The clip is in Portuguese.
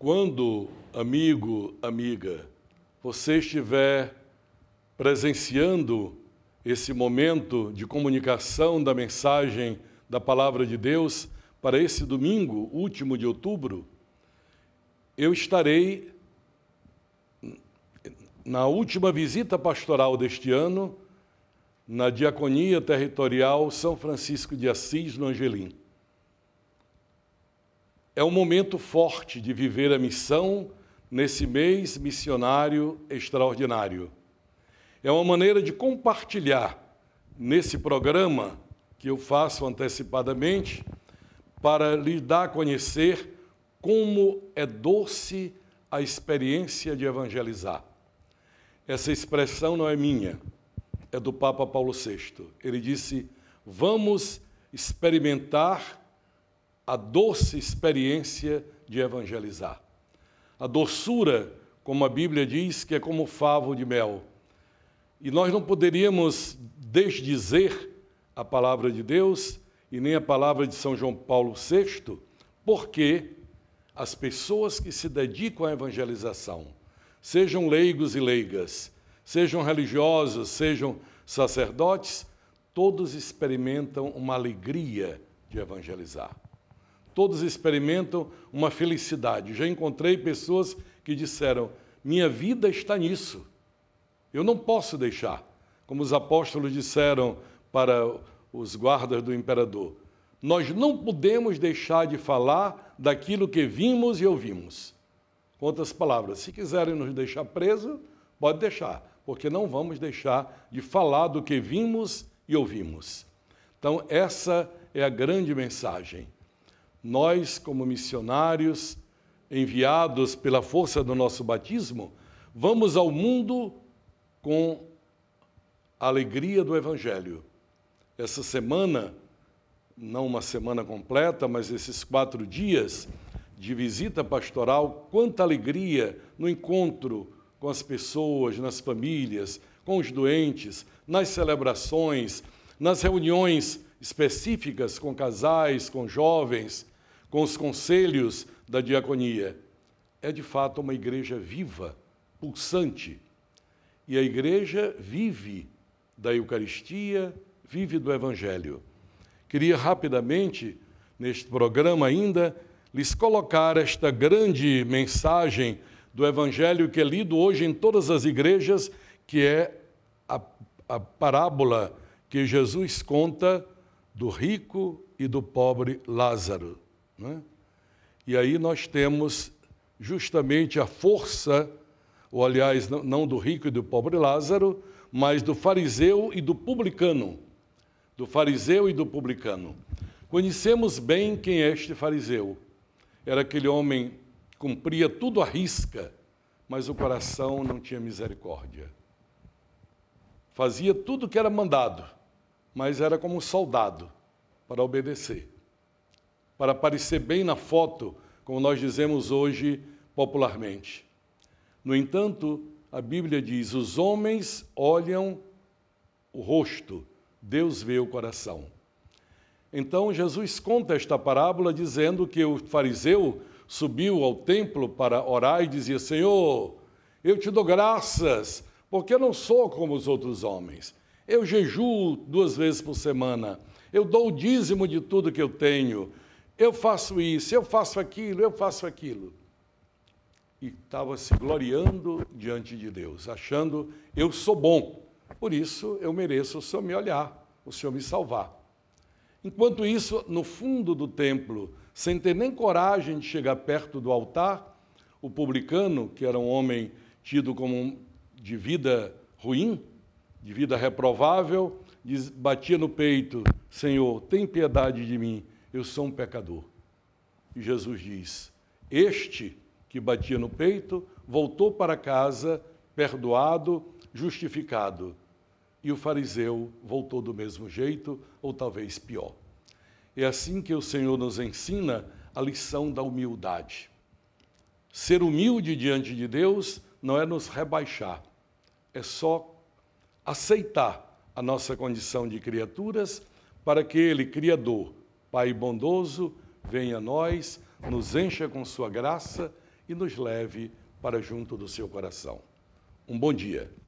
Quando, amigo, amiga, você estiver presenciando esse momento de comunicação da mensagem da Palavra de Deus para esse domingo, último de outubro, eu estarei na última visita pastoral deste ano, na Diaconia Territorial São Francisco de Assis, no Angelim. É um momento forte de viver a missão nesse mês missionário extraordinário. É uma maneira de compartilhar nesse programa que eu faço antecipadamente para lhe dar a conhecer como é doce a experiência de evangelizar. Essa expressão não é minha, é do Papa Paulo VI. Ele disse: vamos experimentar a doce experiência de evangelizar. A doçura, como a Bíblia diz, que é como favo de mel. E nós não poderíamos desdizer a palavra de Deus e nem a palavra de São João Paulo VI, porque as pessoas que se dedicam à evangelização, sejam leigos e leigas, sejam religiosos, sejam sacerdotes, todos experimentam uma alegria de evangelizar. Todos experimentam uma felicidade. Já encontrei pessoas que disseram: minha vida está nisso. Eu não posso deixar. Como os apóstolos disseram para os guardas do imperador: nós não podemos deixar de falar daquilo que vimos e ouvimos. Com outras palavras, se quiserem nos deixar presos, pode deixar, porque não vamos deixar de falar do que vimos e ouvimos. Então, essa é a grande mensagem nós, como missionários, enviados pela força do nosso batismo, vamos ao mundo com a alegria do Evangelho. Essa semana, não uma semana completa, mas esses quatro dias de visita pastoral, quanta alegria no encontro com as pessoas, nas famílias, com os doentes, nas celebrações, nas reuniões específicas com casais, com jovens, com os conselhos da diaconia. É de fato uma igreja viva, pulsante. E a igreja vive da Eucaristia, vive do Evangelho. Queria rapidamente, neste programa ainda, lhes colocar esta grande mensagem do Evangelho que é lido hoje em todas as igrejas, que é a, a parábola que Jesus conta do rico e do pobre Lázaro. Né? E aí nós temos justamente a força, ou aliás, não do rico e do pobre Lázaro, mas do fariseu e do publicano. Do fariseu e do publicano. Conhecemos bem quem é este fariseu. Era aquele homem cumpria tudo à risca, mas o coração não tinha misericórdia. Fazia tudo o que era mandado, mas era como um soldado para obedecer para parecer bem na foto, como nós dizemos hoje popularmente. No entanto, a Bíblia diz: os homens olham o rosto, Deus vê o coração. Então Jesus conta esta parábola dizendo que o fariseu subiu ao templo para orar e dizia: Senhor, eu te dou graças, porque eu não sou como os outros homens. Eu jejuo duas vezes por semana, eu dou o dízimo de tudo que eu tenho, eu faço isso, eu faço aquilo, eu faço aquilo. E estava se gloriando diante de Deus, achando eu sou bom, por isso eu mereço o Senhor me olhar, o Senhor me salvar. Enquanto isso, no fundo do templo, sem ter nem coragem de chegar perto do altar, o publicano, que era um homem tido como de vida ruim, de vida reprovável, diz, batia no peito: Senhor, tem piedade de mim, eu sou um pecador. E Jesus diz: Este que batia no peito voltou para casa perdoado, justificado. E o fariseu voltou do mesmo jeito, ou talvez pior. É assim que o Senhor nos ensina a lição da humildade. Ser humilde diante de Deus não é nos rebaixar, é só aceitar a nossa condição de criaturas para que Ele, Criador, Pai bondoso, venha a nós, nos encha com sua graça e nos leve para junto do seu coração. Um bom dia.